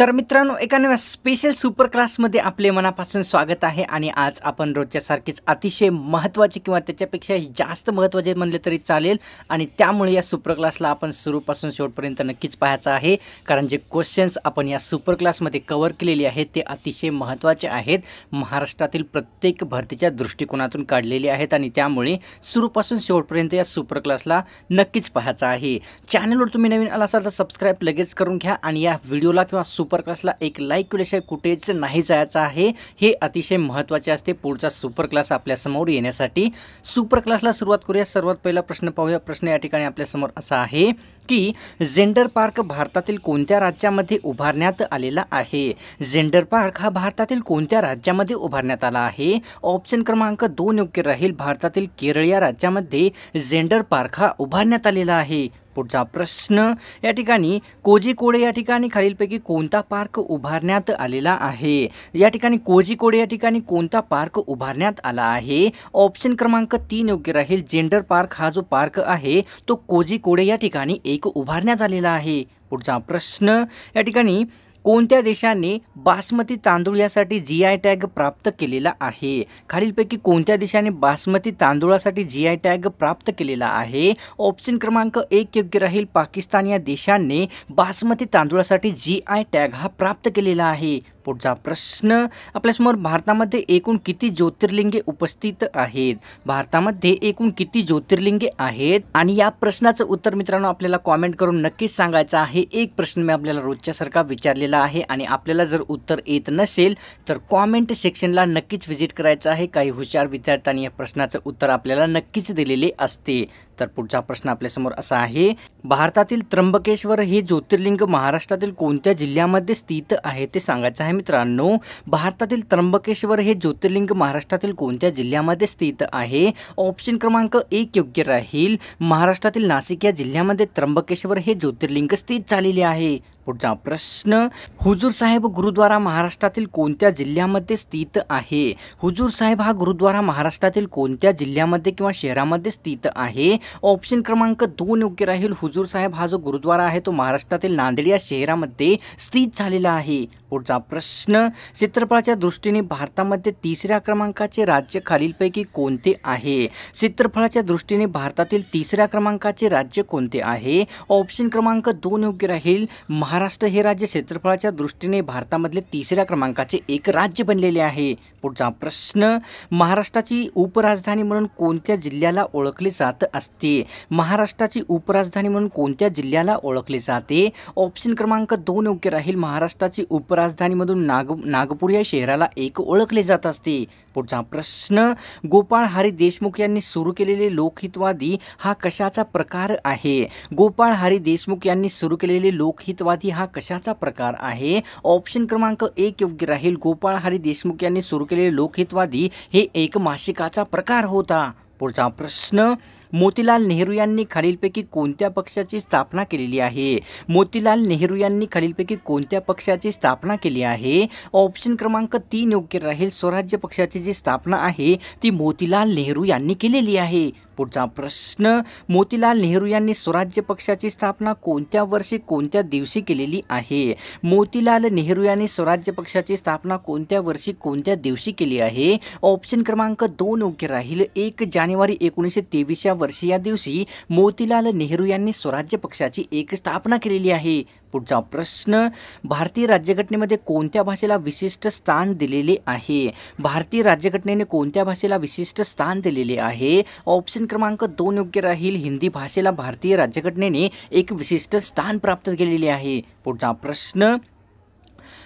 तर मित्रांनो एका नव्या स्पेशल सुपर क्लासमध्ये आपले मनापासून स्वागत आहे आणि आज आपण रोजच्यासारखीच अतिशय महत्त्वाची किंवा त्याच्यापेक्षा जास्त महत्त्वाचे म्हणले तरी चालेल आणि त्यामुळे या सुपर क्लासला आपण सुरूपासून शेवटपर्यंत नक्कीच पाहायचं आहे कारण जे क्वेश्चन्स आपण या सुपर क्लासमध्ये कवर केलेले आहेत ते अतिशय महत्त्वाचे आहेत महाराष्ट्रातील प्रत्येक भरतीच्या दृष्टिकोनातून काढलेले आहेत आणि त्यामुळे सुरूपासून शेवटपर्यंत या सुपर क्लासला नक्कीच पाहायचं आहे चॅनलवर तुम्ही नवीन आला असाल तर सबस्क्राईब लगेच करून घ्या आणि या व्हिडिओला किंवा सुपर क्लासला एक लाईक केल्याशिवाय कुठेच नाही जायचं आहे हे अतिशय महत्त्वाचे असते पुढचा सुपर क्लास आपल्यासमोर येण्यासाठी सुपर क्लासला सुरुवात करूया सर्वात पहिला प्रश्न पाहूया प्रश्न या ठिकाणी आपल्यासमोर असा आहे की झेंडर पार्क भारतातील कोणत्या राज्यामध्ये उभारण्यात आलेला आहे झेंडर पार्क हा भारतातील कोणत्या राज्यामध्ये उभारण्यात आला आहे ऑप्शन क्रमांक दोन योग्य राहील भारतातील केरळ या राज्यामध्ये झेंडर पार्क हा उभारण्यात आलेला आहे पुढचा प्रश्न या ठिकाणी कोजीकोडे या ठिकाणी खालीलपैकी कोणता पार्क उभारण्यात आलेला आहे या ठिकाणी कोजीकोडे या ठिकाणी कोणता पार्क उभारण्यात आला आहे ऑप्शन क्रमांक तीन योग्य राहील जेंडर पार्क हा जो पार्क आहे तो कोजीकोडे या ठिकाणी एक उभारण्यात आलेला आहे पुढचा प्रश्न या ठिकाणी कोणत्या देशाने बासमती तांदूळ यासाठी जी आय टॅग प्राप्त केलेला आहे खालीलपैकी कोणत्या देशाने बासमती तांदूळासाठी जी आय टॅग प्राप्त केलेला आहे ऑप्शन क्रमांक एक योग्य राहील पाकिस्तान या देशांनी बासमती तांदुळासाठी जी आय टॅग हा प्राप्त केलेला आहे पुढचा प्रश्न आपल्यासमोर भारतामध्ये एकूण किती ज्योतिर्लिंगे उपस्थित आहेत भारतामध्ये एकूण किती ज्योतिर्लिंगे आहेत आणि या प्रश्नाचं उत्तर मित्रांनो आपल्याला कॉमेंट करून नक्कीच सांगायचं आहे एक प्रश्न मी आपल्याला रोजच्या सारखा विचारलेला आहे आणि आपल्याला जर उत्तर येत नसेल तर कॉमेंट सेक्शनला नक्कीच व्हिजिट करायचं आहे काही हुशार विद्यार्थ्यांनी या प्रश्नाचं उत्तर आपल्याला नक्कीच दिलेले असते तर पुढचा प्रश्न आपल्यासमोर असा आहे भारतातील त्र्यंबकेश्वर हे ज्योतिर्लिंग महाराष्ट्रातील कोणत्या जिल्ह्यामध्ये स्थित आहे ते सांगायचं आहे मित्रांनो भारतातील त्र्यंबकेश्वर हे ज्योतिर्लिंग महाराष्ट्रातील कोणत्या जिल्ह्यामध्ये स्थित आहे ऑप्शन क्रमांक एक योग्य राहील महाराष्ट्रातील नाशिक या जिल्ह्यामध्ये त्र्यंबकेश्वर हे ज्योतिर्लिंग स्थित झालेले आहे पुढचा प्रश्न हुजूर साहेब गुरुद्वारा महाराष्ट्रातील कोणत्या जिल्ह्यामध्ये स्थित आहे हुजूर साहेब हा गुरुद्वारा महाराष्ट्रातील कोणत्या जिल्ह्यामध्ये किंवा शहरामध्ये स्थित आहे ऑप्शन क्रमांक दोन योग्य राहील हुजूर साहेब हा जो गुरुद्वारा आहे तो महाराष्ट्रातील नांदेड या शहरामध्ये स्थित झालेला आहे पुढचा प्रश्न चित्रफळाच्या दृष्टीने भारतामध्ये तिसऱ्या क्रमांकाचे राज्य खालीलपैकी कोणते आहे चित्रफळाच्या दृष्टीने भारतातील तिसऱ्या क्रमांकाचे राज्य कोणते आहे ऑप्शन क्रमांक दोन योग्य राहील महाराष्ट्र हे राज्य क्षेत्रफळाच्या दृष्टीने भारतामधले तिसऱ्या क्रमांकाचे एक राज्य बनलेले आहे पुढचा प्रश्न महाराष्ट्राची उपराजधानी म्हणून कोणत्या जिल्ह्याला ओळखले जात असते महाराष्ट्राची उपराजधानी म्हणून कोणत्या जिल्ह्याला ओळखले जाते ऑप्शन क्रमांक दोन योग्य राहील महाराष्ट्राची उप उपराजधानीमधून नाग नागपूर या शहराला एक ओळखले जात असते पुढचा प्रश्न गोपाळ हरी देशमुख यांनी सुरू केलेले लोकहितवादी हा कशाचा प्रकार आहे गोपाळ हरी देशमुख यांनी सुरू केलेले लोकहितवादी हा कशाचा प्रकार आहे ऑप्शन क्रमांक एक योग्य राहील गोपाळ हरी देशमुख यांनी सुरू केलेले लोकहितवादी हे एक मासिकाचा प्रकार होता पुढचा प्रश्न मोतीलाल नेहरू यांनी खालीलपैकी कोणत्या पक्षाची स्थापना केलेली आहे मोतीलाल नेहरू यांनी खालीलपैकी कोणत्या पक्षाची स्थापना केली आहे ऑप्शन क्रमांक तीन योग्य राहील स्वराज्य पक्षाची जी स्थापना आहे ती मोतीलाल नेहरू यांनी केलेली आहे पुढचा प्रश्न मोतीलाल नेहरू यांनी स्वराज्य पक्षाची स्थापना कोणत्या वर्षी कोणत्या दिवशी केलेली आहे मोतीलाल नेहरू यांनी स्वराज्य पक्षाची स्थापना कोणत्या वर्षी कोणत्या दिवशी केली आहे ऑप्शन क्रमांक दोन योग्य राहील एक जानेवारी एकोणीसशे तेवीस या वर्षी या दिवशी मोतीलाल नेहरू यांनी स्वराज्य पक्षाची एक स्थापना केलेली आहे पुढचा प्रश्न भारतीय राज्यघटनेमध्ये कोणत्या भाषेला विशिष्ट स्थान दिलेले आहे भारतीय राज्यघटनेने कोणत्या भाषेला विशिष्ट स्थान दिलेले आहे ऑप्शन क्रमांक दोन योग्य राहील हिंदी भाषेला भारतीय राज्यघटनेने एक विशिष्ट स्थान प्राप्त केलेले आहे पुढचा प्रश्न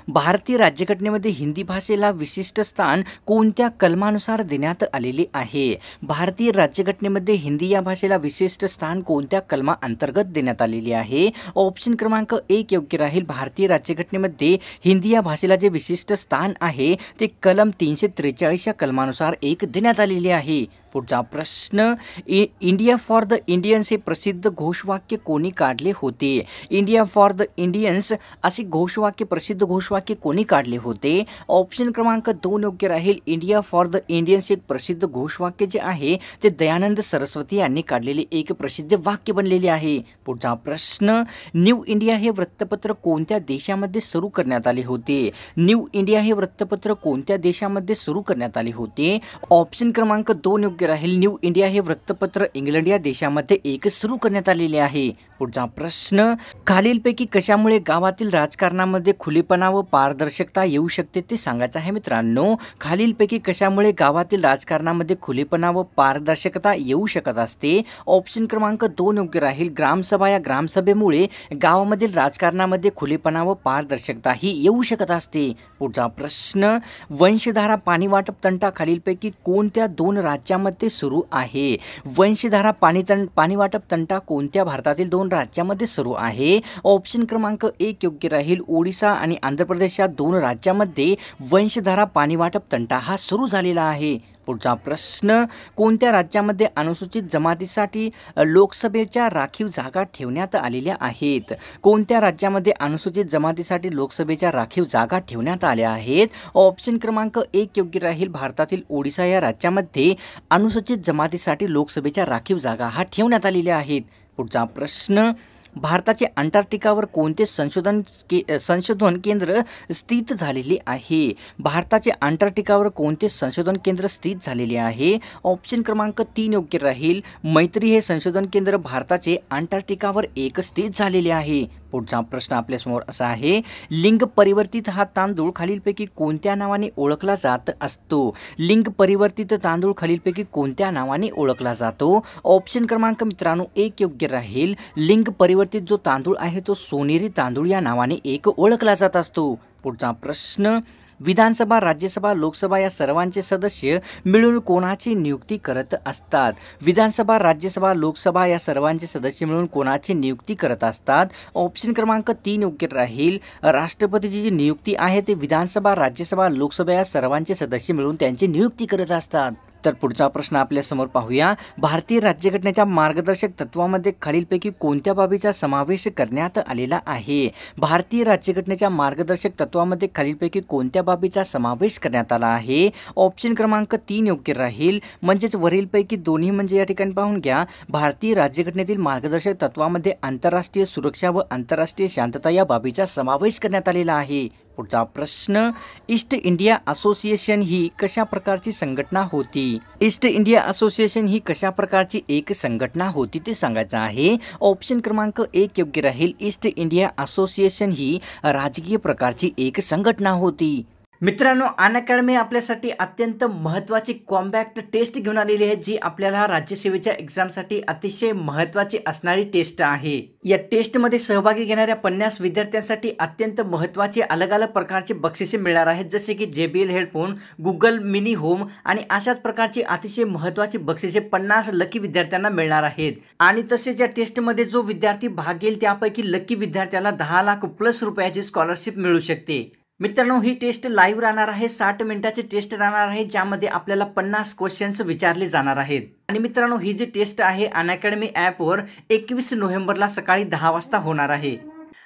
भारतीय राज्यघटनेमध्ये हिंदी भाषेला विशिष्ट स्थान कोणत्या कलमानुसार देण्यात आलेले आहे भारतीय राज्यघटनेमध्ये हिंदी या भाषेला विशिष्ट स्थान कोणत्या कलमा अंतर्गत देण्यात आलेले आहे ऑप्शन क्रमांक एक योग्य राहील भारतीय राज्यघटनेमध्ये हिंदी या भाषेला जे विशिष्ट स्थान आहे ते कलम तीनशे त्रेचाळीस या कलमानुसार एक देण्यात आलेले आहे पुढचा प्रश्न इंडिया फॉर द इंडियन्स हे प्रसिद्ध घोषवाक्य कोणी काढले होते इंडिया फॉर द इंडियन्स असे घोषवाक्य प्रसिद्ध घोषवाक्य कोणी काढले होते ऑप्शन क्रमांक दोन योग्य राहील इंडिया फॉर द इंडियन्स एक प्रसिद्ध घोषवाक्य जे आहे ते दयानंद सरस्वती यांनी काढलेले एक प्रसिद्ध वाक्य बनलेले आहे पुढचा प्रश्न न्यू इंडिया हे वृत्तपत्र कोणत्या देशामध्ये सुरू करण्यात आले होते न्यू इंडिया हे वृत्तपत्र कोणत्या देशामध्ये सुरू करण्यात आले होते ऑप्शन क्रमांक दोन योग्य योग्य राहील न्यू इंडिया हे वृत्तपत्र इंग्लंड या देशामध्ये एक सुरू करण्यात आलेले आहे पुढचा प्रश्न खालीलपैकी कशामुळे गावातील राजकारणामध्ये खुलेपणा व पारदर्शकता येऊ शकते ते सांगायचं आहे मित्रांनो खालीलपैकी कशामुळे गावातील राजकारणामध्ये खुलेपणा व पारदर्शकता येऊ शकत असते ऑप्शन क्रमांक दोन योग्य राहील ग्रामसभा या ग्रामसभेमुळे गावामधील राजकारणामध्ये खुलेपणा व पारदर्शकता ही येऊ शकत असते पुढचा प्रश्न वंशधारा पाणी वाटप तंटा खालीलपैकी कोणत्या दोन राज्यामध्ये राज्यांमध्ये सुरू आहे वंशधारा पाणी तण पाणी वाटप तंटा कोणत्या भारतातील दोन राज्यांमध्ये सुरू आहे ऑप्शन क्रमांक एक योग्य राहील ओडिसा आणि आंध्र प्रदेश या दोन राज्यामध्ये वंशधारा पाणी वाटप तंटा हा सुरू झालेला आहे पुढचा प्रश्न कोणत्या राज्यामध्ये अनुसूचित जमातीसाठी लोकसभेच्या राखीव जागा ठेवण्यात आलेल्या आहेत कोणत्या राज्यामध्ये अनुसूचित जमातीसाठी लोकसभेच्या राखीव जागा ठेवण्यात आल्या आहेत ऑप्शन क्रमांक एक योग्य राहील भारतातील ओडिसा या राज्यामध्ये अनुसूचित जमातीसाठी लोकसभेच्या राखीव जागा हा ठेवण्यात आलेल्या आहेत पुढचा प्रश्न भारताचे अंटार्क्टिकावर कोणते संशोधन के संशोधन केंद्र स्थित झालेले आहे भारताचे अंटार्क्टिकावर कोणते संशोधन केंद्र स्थित झालेले आहे ऑप्शन क्रमांक तीन योग्य राहील मैत्री हे संशोधन केंद्र भारताचे अंटार्क्टिकावर एक स्थित झालेले आहे पुढचा प्रश्न आपल्यासमोर असा आहे लिंग परिवर्तित हा तांदूळ खालीलपैकी कोणत्या नावाने ओळखला जात असतो लिंग परिवर्तित तांदूळ खालीलपैकी कोणत्या नावाने ओळखला जातो ऑप्शन क्रमांक मित्रांनो एक योग्य राहील लिंग परिवर्तित जो तांदूळ आहे तो सोनेरी तांदूळ या नावाने एक ओळखला जात असतो पुढचा प्रश्न विधानसभा राज्यसभा लोकसभा या सर्वांचे सदस्य मिळून कोणाची नियुक्ती करत असतात विधानसभा राज्यसभा लोकसभा या सर्वांचे सदस्य मिळून कोणाची नियुक्ती करत असतात ऑप्शन क्रमांक तीन योग्य राहील राष्ट्रपतीची जी नियुक्ती आहे ते विधानसभा राज्यसभा लोकसभा या सर्वांचे सदस्य मिळून त्यांची नियुक्ती करत असतात तर पुढचा प्रश्न आपल्यासमोर पाहूया भारतीय राज्यघटनेच्या मार्गदर्शक तत्वामध्ये खालीलपैकी कोणत्या बाबीचा समावेश करण्यात आलेला आहे भारतीय राज्यघटनेच्या मार्गदर्शक तत्वामध्ये खालीलपैकी कोणत्या बाबीचा समावेश करण्यात आला आहे ऑप्शन क्रमांक तीन योग्य राहील म्हणजेच वरीलपैकी दोन्ही म्हणजे या ठिकाणी पाहून घ्या भारतीय राज्यघटनेतील मार्गदर्शक तत्वामध्ये आंतरराष्ट्रीय सुरक्षा व आंतरराष्ट्रीय शांतता या बाबीचा समावेश करण्यात आलेला आहे पुढचा प्रश्न ईस्ट इंडिया असोसिएशन ही कशा प्रकारची संघटना होती ईस्ट इंडिया असोसिएशन ही कशा प्रकारची एक संघटना होती ते सांगायचं आहे ऑप्शन क्रमांक एक योग्य राहील ईस्ट इंडिया असोसिएशन ही राजकीय प्रकारची एक संघटना होती मित्रांनो अन अकॅडमी आपल्यासाठी अत्यंत महत्त्वाची कॉम्बॅक्ट टेस्ट घेऊन आलेली आहे जी आपल्याला राज्यसेवेच्या एक्झामसाठी अतिशय महत्त्वाची असणारी टेस्ट आहे या टेस्टमध्ये सहभागी घेणाऱ्या पन्नास विद्यार्थ्यांसाठी अत्यंत महत्त्वाचे अलग अलग प्रकारचे बक्षिसे मिळणार आहेत जसे की J B L headphone Google mini home आणि अशाच प्रकारची अतिशय महत्त्वाची बक्षिसे पन्नास लकी विद्यार्थ्यांना मिळणार आहेत आणि तसेच या टेस्टमध्ये जो विद्यार्थी भाग घेईल त्यापैकी लकी विद्यार्थ्याला दहा लाख प्लस रुपयाची स्कॉलरशिप मिळू शकते मित्रांनो ही टेस्ट लाईव्ह राहणार आहे साठ मिनिटाची टेस्ट राहणार आहे ज्यामध्ये आपल्याला पन्नास क्वेश्चन्स विचारले जाणार आहेत आणि मित्रांनो ही जी टेस्ट आहे अनअकॅडमी ॲपवर एकवीस नोव्हेंबरला सकाळी दहा वाजता होणार आहे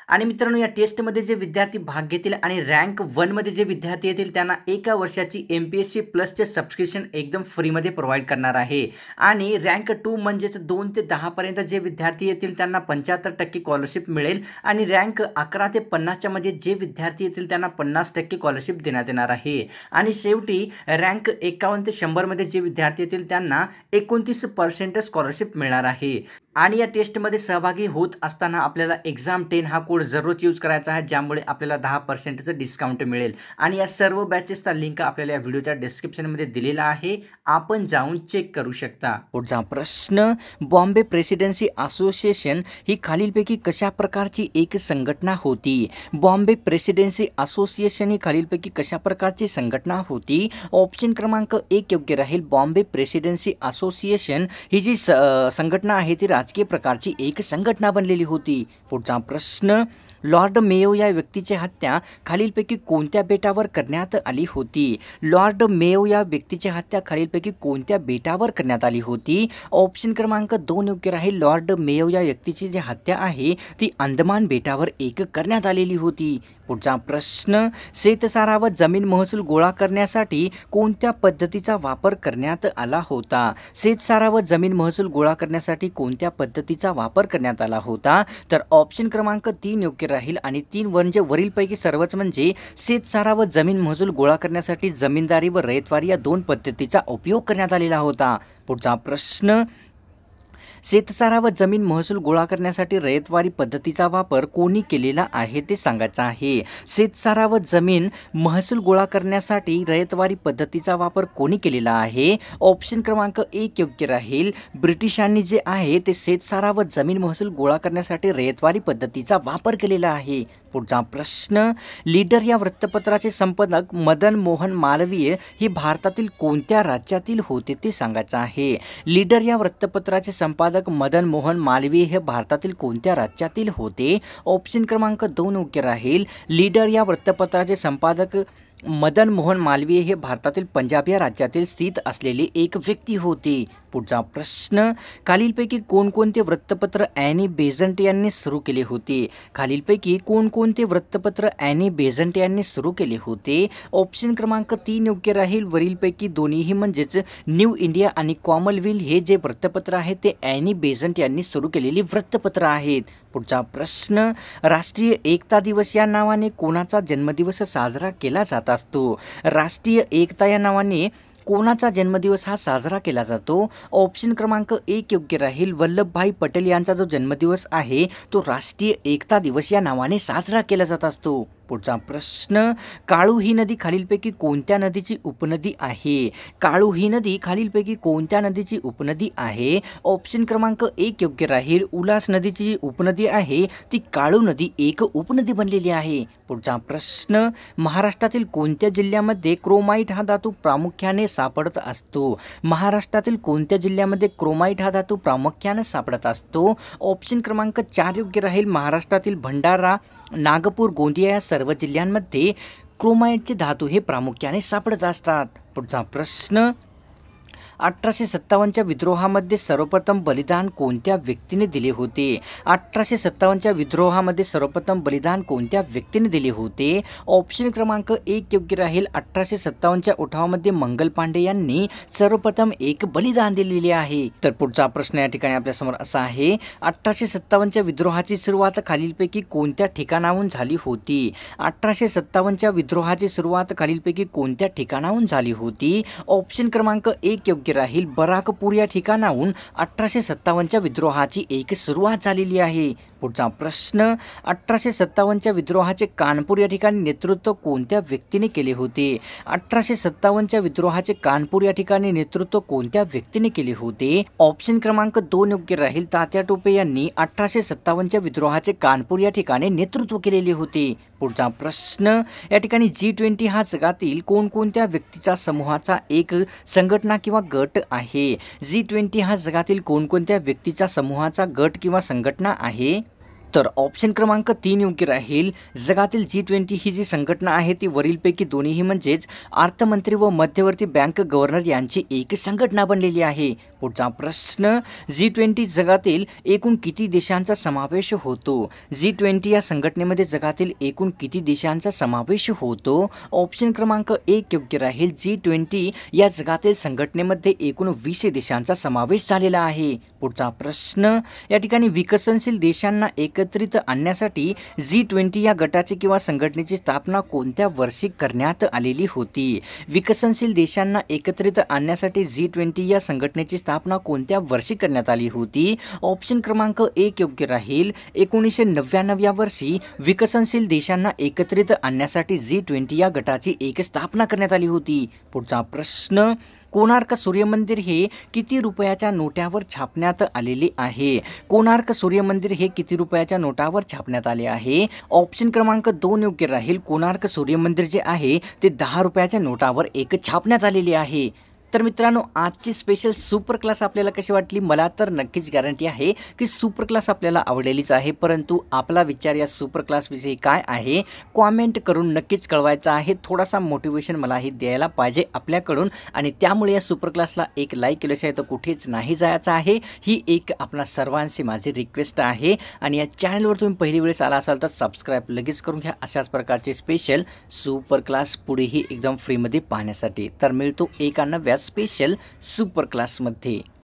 आणि मित्रांनो या टेस्टमध्ये जे विद्यार्थी भाग घेतील आणि रँक वनमध्ये जे विद्यार्थी येतील त्यांना एका वर्षाची एम पी एस सी प्लसचे सबस्क्रिप्शन एकदम फ्रीमध्ये प्रोव्हाइड करणार आहे आणि रँक टू म्हणजेच दोन ते दहापर्यंत जे विद्यार्थी येतील त्यांना पंच्याहत्तर टक्के स्कॉलरशिप मिळेल आणि रँक अकरा ते पन्नासच्यामध्ये मध्ये जे विद्यार्थी येतील त्यांना पन्नास टक्के स्कॉलरशिप देण्यात येणार आहे आणि शेवटी रँक एकावन्न ते शंभरमध्ये जे विद्यार्थी येतील त्यांना एकोणतीस पर्सेंट स्कॉलरशिप मिळणार आहे आणि या टेस्टमध्ये सहभागी होत असताना आपल्याला एक्झाम टेन हा कोड जरूर यूज करायचा आहे ज्यामुळे आपल्याला दहा पर्सेंटचं डिस्काउंट मिळेल आणि या सर्व बॅचेसचा लिंक आपल्याला या व्हिडिओच्या डिस्क्रिप्शनमध्ये दिलेला आहे आपण जाऊन चेक करू शकता पुढचा प्रश्न बॉम्बे प्रेसिडेन्सी असोसिएशन ही खालीलपैकी कशा प्रकारची एक संघटना होती बॉम्बे प्रेसिडेन्सी असोसिएशन ही खालीलपैकी कशा प्रकारची संघटना होती ऑप्शन क्रमांक एक योग्य राहील बॉम्बे प्रेसिडेन्सी असोसिएशन ही जी संघटना आहे ती राजकीय प्रकारची एक संघटना बनलेली होती पुढचा प्रश्न लॉर्ड मेयो या व्यक्तीची हत्या खालीलपैकी कोणत्या बेटावर करण्यात आली होती लॉर्ड मेयो या व्यक्तीची हत्या खालीलपैकी कोणत्या बेटावर करण्यात आली होती ऑप्शन क्रमांक दोन योग्य राहील लॉर्ड मेयो या व्यक्तीची जी हत्या आहे ती अंदमान बेटावर एक करण्यात आलेली होती पुढचा प्रश्न शेतसारा व जमीन महसूल गोळा करण्यासाठी कोणत्या पद्धतीचा वापर करण्यात आला होता शेतसारा व जमीन महसूल गोळा करण्यासाठी कोणत्या पद्धतीचा वापर करण्यात आला होता तर ऑप्शन क्रमांक तीन योग्य राहील आणि तीन वरील वरीलपैकी सर्वच म्हणजे शेतसारा व जमीन महसूल गोळा करण्यासाठी जमीनदारी व रयतवारी या दोन पद्धतीचा उपयोग करण्यात आलेला होता पुढचा प्रश्न शेतसारा व जमीन महसूल गोळा करण्यासाठी रयतवारी पद्धतीचा वापर कोणी केलेला आहे ते सांगायचं आहे शेतसारा व जमीन महसूल गोळा करण्यासाठी रयतवारी पद्धतीचा वापर कोणी केलेला आहे ऑप्शन क्रमांक एक योग्य राहील ब्रिटिशांनी जे आहे ते शेतसारा व जमीन महसूल गोळा करण्यासाठी रयतवारी पद्धतीचा वापर केलेला आहे पुढचा प्रश्न लीडर या वृत्तपत्राचे संपादक मदन मोहन मालवीय हे भारतातील कोणत्या राज्यातील होते ते सांगायचं आहे लीडर या वृत्तपत्राचे संपादक मदन मोहन मालवीय हे भारतातील कोणत्या राज्यातील होते ऑप्शन क्रमांक दोन योग्य राहील लीडर या वृत्तपत्राचे संपादक मदन मोहन मालवीय हे भारतातील पंजाब या राज्यातील स्थित असलेले एक व्यक्ती होते पुढचा प्रश्न खालीलपैकी कोणकोणते वृत्तपत्र ॲनी बेझंट यांनी सुरू केले होते खालीलपैकी कोणकोणते वृत्तपत्र ॲनी बेझंट यांनी सुरू केले होते ऑप्शन क्रमांक तीन योग्य राहील वरीलपैकी दोन्हीही म्हणजेच न्यू इंडिया आणि कॉमनवेल्थ हे जे वृत्तपत्र आहे ते ॲनी बेझंट यांनी सुरू केलेली वृत्तपत्र आहेत पुढचा प्रश्न राष्ट्रीय एकता दिवस या नावाने कोणाचा जन्मदिवस साजरा केला जात असतो राष्ट्रीय एकता या नावाने कोणाचा जन्मदिवस हा साजरा केला जातो ऑप्शन क्रमांक एक योग्य राहील वल्लभभाई पटेल यांचा जो जन्मदिवस आहे तो राष्ट्रीय एकता दिवस या नावाने साजरा केला जात असतो पुढचा प्रश्न काळू ही नदी खालीलपैकी कोणत्या नदीची उपनदी आहे काळू ही नदी खालीलपैकी कोणत्या नदीची उपनदी आहे ऑप्शन क्रमांक एक योग्य राहील उल्हास नदीची जी उपनदी आहे ती काळू नदी एक उपनदी बनलेली आहे पुढचा प्रश्न महाराष्ट्रातील कोणत्या जिल्ह्यामध्ये क्रोमाईट हा धातू प्रामुख्याने सापडत असतो महाराष्ट्रातील कोणत्या जिल्ह्यामध्ये क्रोमाइट हा धातू प्रामुख्याने सापडत असतो ऑप्शन क्रमांक चार योग्य राहील महाराष्ट्रातील भंडारा नागपूर गोंदिया या सर्व जिल्ह्यांमध्ये क्रोमाइटचे धातू हे प्रामुख्याने सापडत असतात पुढचा प्रश्न अठराशे सत्तावन्नच्या विद्रोहामध्ये सर्वप्रथम बलिदान कोणत्या व्यक्तीने दिले होते अठराशे सत्तावन्नच्या विद्रोहामध्ये सर्वप्रथम बलिदान कोणत्या व्यक्तीने दिले होते ऑप्शन क्रमांक एक योग्य राहील अठराशे सत्तावन्नच्या उठावामध्ये मंगल पांडे यांनी सर्वप्रथम एक बलिदान दिलेले आहे तर पुढचा प्रश्न या ठिकाणी आपल्यासमोर असा आहे अठराशे सत्तावन्नच्या विद्रोहाची सुरुवात खालीलपैकी कोणत्या ठिकाणाहून झाली होती अठराशे सत्तावन्नच्या विद्रोहाची सुरुवात खालीलपैकी कोणत्या ठिकाणाहून झाली होती ऑप्शन क्रमांक एक योग्य राहील बराकपूर या ठिकाणाहून अठराशे सत्तावन्नच्या विद्रोहाची एक सुरुवात झालेली आहे पुढचा प्रश्न अठराशे सत्तावन्नच्या विद्रोहाचे कानपूर या ठिकाणी नेतृत्व कोणत्या व्यक्तीने केले होते अठराशे सत्तावन्नच्या विद्रोहाचे कानपूर या ठिकाणी नेतृत्व कोणत्या व्यक्तीने केले होते ऑप्शन क्रमांक दोन योग्य राहील तात्या टोपे यांनी अठराशे सत्तावन्नच्या विद्रोहाचे कानपूर या ठिकाणी नेतृत्व केलेले होते पुढचा प्रश्न या ठिकाणी जी ट्वेंटी हा जगातील कोणकोणत्या व्यक्तीचा समूहाचा एक संघटना किंवा गट आहे जी ट्वेंटी हा जगातील कोणकोणत्या व्यक्तीचा समूहाचा गट किंवा संघटना आहे तर ऑप्शन क्रमांक तीन योग्य राहील जगातील जी ट्वेंटी ही जी संघटना आहे ती वरीलपैकी दोन्हीही म्हणजेच अर्थमंत्री व मध्यवर्ती बँक गव्हर्नर यांची एक संघटना बनलेली आहे पुढचा प्रश्न जी ट्वेंटी जगातील एकूण किती देशांचा समावेश होतो जी ट्वेंटी या संघटनेमध्ये जगातील एकूण किती देशांचा समावेश होतो ऑप्शन क्रमांक एक योग्य राहील जी ट्वेंटी या जगातील संघटनेमध्ये एकूण वीस देशांचा समावेश झालेला आहे पुढचा प्रश्न या ठिकाणी विकसनशील देशांना एकत्रित आणण्यासाठी जी ट्वेंटी या गटाची किंवा संघटनेची स्थापना कोणत्या वर्षी करण्यात आलेली होती विकसनशील देशांना एकत्रित आणण्यासाठी जी ट्वेंटी या संघटनेची स्थापना स्थापना कोणत्या वर्षी करण्यात आली होती ऑप्शन क्रमांक एक योग्य राहील एकोणीसशे नव्याण्णव या वर्षी विकसनशील देशांना एकत्रित आणण्यासाठी जी ट्वेंटी या गटाची एक स्थापना करण्यात आली होती पुढचा प्रश्न कोणार्क सूर्यमंदिर हे किती रुपयाच्या नोट्यावर छापण्यात आलेले आहे कोणार्क सूर्यमंदिर हे किती रुपयाच्या नोटावर छापण्यात आले आहे ऑप्शन क्रमांक दोन योग्य राहील कोणार्क सूर्यमंदिर जे आहे ते दहा रुपयाच्या नोटावर एक छापण्यात आलेले आहे तर मित्रांनो आजची स्पेशल सुपर क्लास आपल्याला कशी वाटली मला तर नक्कीच गॅरंटी आहे की सुपर क्लास आपल्याला आवडलेलीच आहे परंतु आपला विचार या सुपर क्लासविषयी काय आहे कॉमेंट करून नक्कीच कळवायचा आहे थोडासा मोटिवेशन मलाही द्यायला पाहिजे आपल्याकडून आणि त्यामुळे या सुपर क्लासला एक लाईक केल्याशिवाय तर कुठेच नाही जायचं आहे ही एक आपणा सर्वांशी माझी रिक्वेस्ट आहे आणि या चॅनलवर तुम्ही पहिली वेळेस आला असाल तर सबस्क्राईब लगेच करून घ्या अशाच प्रकारचे स्पेशल सुपर क्लास पुढेही एकदम फ्रीमध्ये पाहण्यासाठी तर मिळतो एका नव्यास स्पेशल सुपर क्लासमध्ये